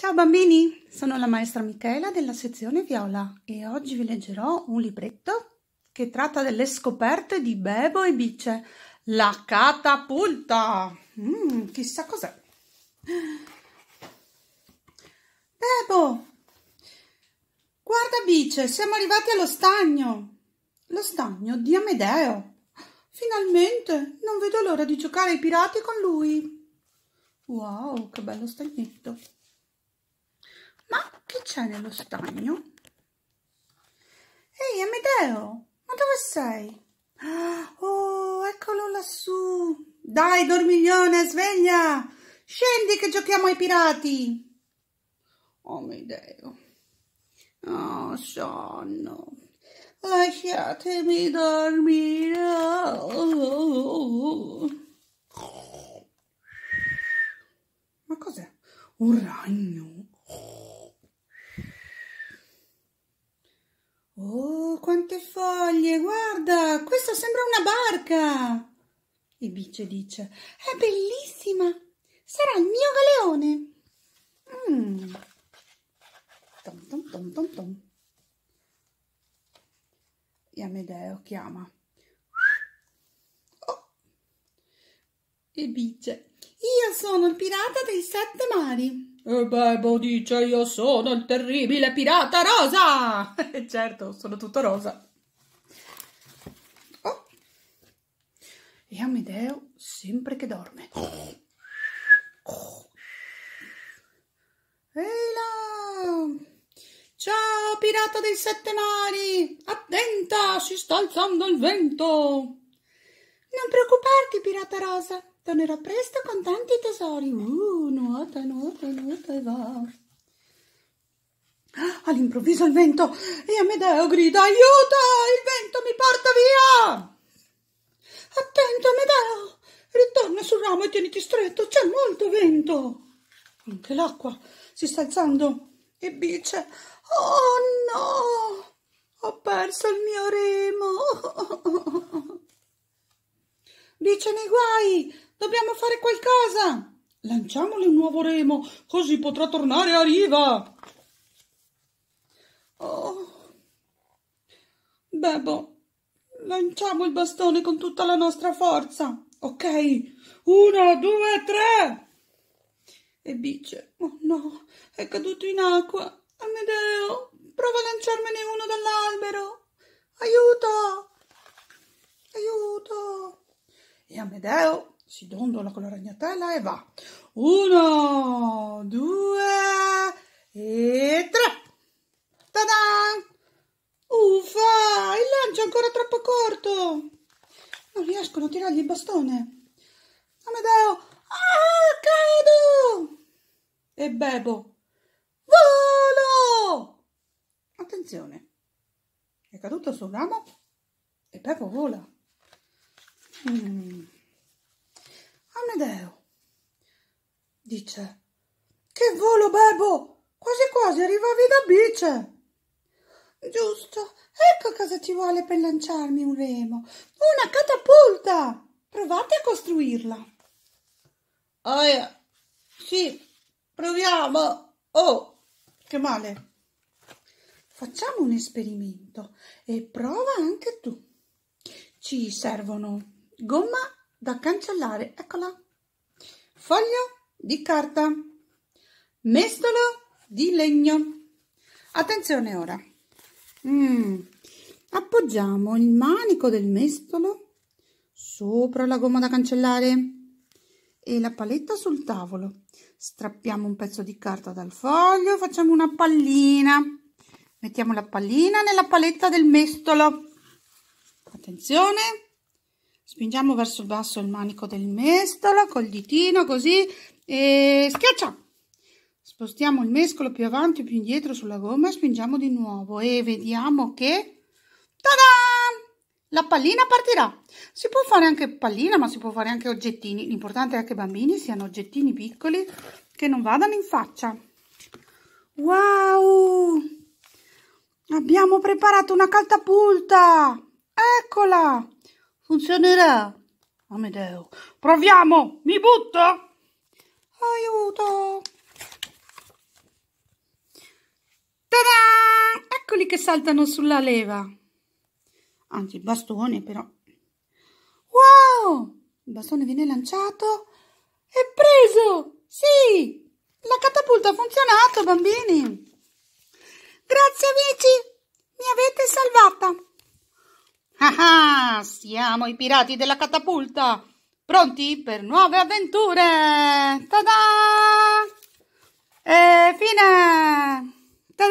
Ciao bambini, sono la maestra Michela della sezione Viola e oggi vi leggerò un libretto che tratta delle scoperte di Bebo e Bice, la catapulta. Mm, chissà cos'è. Bebo, guarda Bice, siamo arrivati allo stagno, lo stagno di Amedeo. Finalmente, non vedo l'ora di giocare ai pirati con lui. Wow, che bello stagnetto c'è nello stagno? Ehi, Amedeo, ma dove sei? Ah, oh, eccolo lassù. Dai, dormiglione, sveglia. Scendi che giochiamo ai pirati. Oh, Amedeo. Oh, sonno. Lasciatemi dormire. Oh. Ma cos'è? Un ragno. quante foglie! Guarda, questa sembra una barca! E Bice dice, è bellissima! Sarà il mio galeone! Mm. Tom, tom, tom, tom, tom. E Amedeo chiama. Oh. E Bice, io sono il pirata dei sette mari! Eh, Bebo dice io sono il terribile pirata rosa! E eh, certo, sono tutto rosa. Oh. E Amedeo sempre che dorme. Ehi là! Ciao pirata dei sette mari! Attenta, si sta alzando il vento! Non preoccupare pirata rosa. Tornerò presto con tanti tesori. Uh, nuota, nuota, nuota e va. Ah, all'improvviso il vento e Amedeo grida aiuto, il vento mi porta via. Attento Amedeo, ritorna sul ramo e tieniti stretto, c'è molto vento. Anche l'acqua si sta alzando e dice oh no, ho perso il mio remo. Dice nei guai! Dobbiamo fare qualcosa! Lanciamole un nuovo remo, così potrà tornare a riva! Oh! Bebo, lanciamo il bastone con tutta la nostra forza! Ok? Uno, due, tre! E dice, oh no, è caduto in acqua! Amedeo, prova a lanciarmene uno dall'albero! Aiuto! Aiuto! e Amedeo si dondola con la ragnatela e va. Uno, due e tre. Tada! Uffa, il lancio è ancora troppo corto. Non riescono a tirargli il bastone. Amedeo, ah, cado! E Bebo, volo! Attenzione, è caduto su un ramo e Bebo vola. Mm. Amedeo dice che volo bebo quasi quasi arrivavi da bice giusto ecco cosa ci vuole per lanciarmi un remo una catapulta provate a costruirla aia sì proviamo oh che male facciamo un esperimento e prova anche tu ci servono gomma da cancellare, eccola, foglio di carta, mestolo di legno. Attenzione ora, mm. appoggiamo il manico del mestolo sopra la gomma da cancellare e la paletta sul tavolo. Strappiamo un pezzo di carta dal foglio, facciamo una pallina. Mettiamo la pallina nella paletta del mestolo. Attenzione! spingiamo verso il basso il manico del mestolo col ditino così e schiaccia spostiamo il mescolo più avanti più indietro sulla gomma e spingiamo di nuovo e vediamo che Tada! la pallina partirà si può fare anche pallina ma si può fare anche oggettini l'importante è che i bambini siano oggettini piccoli che non vadano in faccia wow abbiamo preparato una catapulta eccola Funzionerà. Amedeo. Proviamo! Mi butto! Aiuto! Tada! Eccoli che saltano sulla leva. Anzi, il bastone però. Wow! Il bastone viene lanciato. È preso! Sì! La catapulta ha funzionato, bambini! Grazie amici! Mi avete salvata! Ah ah, siamo i pirati della catapulta, pronti per nuove avventure! Ta-da! E fine!